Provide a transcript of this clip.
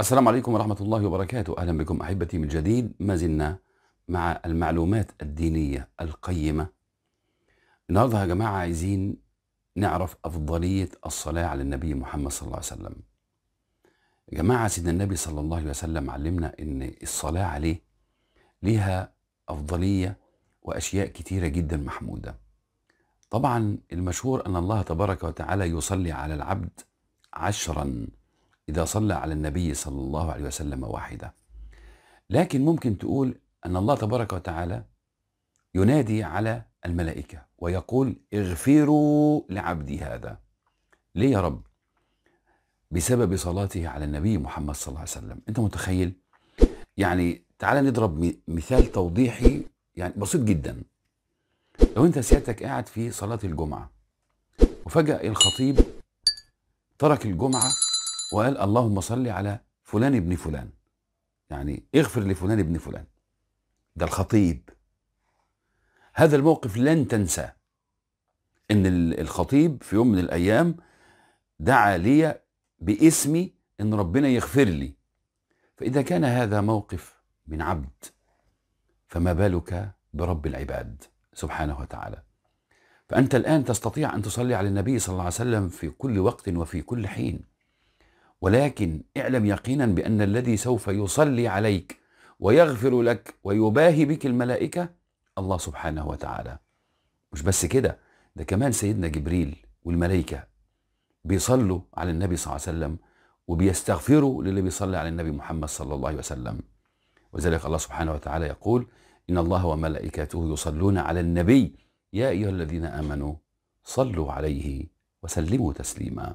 السلام عليكم ورحمة الله وبركاته أهلا بكم أحبتي من جديد ما زلنا مع المعلومات الدينية القيمة النهاردة يا جماعة عايزين نعرف أفضلية الصلاة على النبي محمد صلى الله عليه وسلم يا جماعة سيدنا النبي صلى الله عليه وسلم علمنا أن الصلاة عليه لها أفضلية وأشياء كتيرة جدا محمودة طبعا المشهور أن الله تبارك وتعالى يصلي على العبد عشرا إذا صلى على النبي صلى الله عليه وسلم واحدة لكن ممكن تقول أن الله تبارك وتعالى ينادي على الملائكة ويقول اغفروا لعبدي هذا ليه يا رب بسبب صلاته على النبي محمد صلى الله عليه وسلم أنت متخيل يعني تعال نضرب مثال توضيحي يعني بسيط جدا لو أنت سيادتك قاعد في صلاة الجمعة وفجأة الخطيب ترك الجمعة وقال اللهم صل على فلان ابن فلان يعني اغفر لفلان ابن فلان ده الخطيب هذا الموقف لن تنساه ان الخطيب في يوم من الايام دعا لي باسمي ان ربنا يغفر لي فاذا كان هذا موقف من عبد فما بالك برب العباد سبحانه وتعالى فانت الان تستطيع ان تصلي على النبي صلى الله عليه وسلم في كل وقت وفي كل حين ولكن اعلم يقينا بأن الذي سوف يصلي عليك ويغفر لك ويباهي بك الملائكة الله سبحانه وتعالى مش بس كده ده كمان سيدنا جبريل والملائكة بيصلوا على النبي صلى الله عليه وسلم وبيستغفروا للي بيصلي على النبي محمد صلى الله عليه وسلم وذلك الله سبحانه وتعالى يقول إن الله وملائكته يصلون على النبي يا أيها الذين آمنوا صلوا عليه وسلموا تسليما